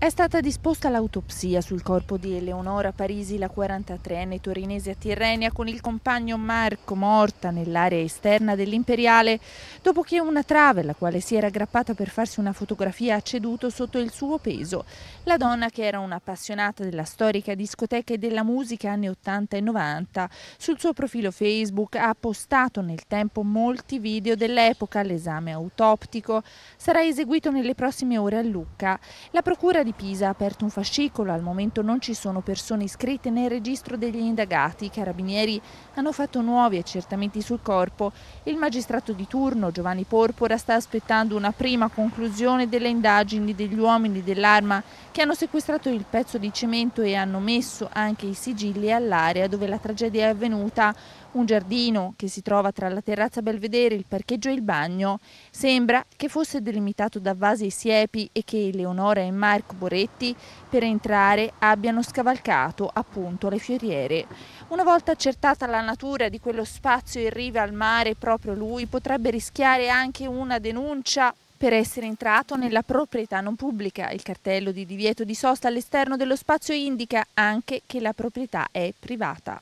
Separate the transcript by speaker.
Speaker 1: È stata disposta l'autopsia sul corpo di Eleonora Parisi, la 43enne torinese a Tirrenia, con il compagno Marco morta nell'area esterna dell'Imperiale, dopo che una trave, la quale si era aggrappata per farsi una fotografia, ha ceduto sotto il suo peso. La donna, che era un'appassionata della storica discoteca e della musica anni 80 e 90, sul suo profilo Facebook ha postato nel tempo molti video dell'epoca. L'esame autoptico sarà eseguito nelle prossime ore a Lucca. La procura di di Pisa ha aperto un fascicolo, al momento non ci sono persone iscritte nel registro degli indagati, i carabinieri hanno fatto nuovi accertamenti sul corpo. Il magistrato di turno Giovanni Porpora sta aspettando una prima conclusione delle indagini degli uomini dell'arma che hanno sequestrato il pezzo di cemento e hanno messo anche i sigilli all'area dove la tragedia è avvenuta, un giardino che si trova tra la terrazza Belvedere, il parcheggio e il bagno. Sembra che fosse delimitato da vasi e siepi e che Eleonora e Marco arboretti per entrare abbiano scavalcato appunto le fioriere. Una volta accertata la natura di quello spazio in riva al mare proprio lui potrebbe rischiare anche una denuncia per essere entrato nella proprietà non pubblica. Il cartello di divieto di sosta all'esterno dello spazio indica anche che la proprietà è privata.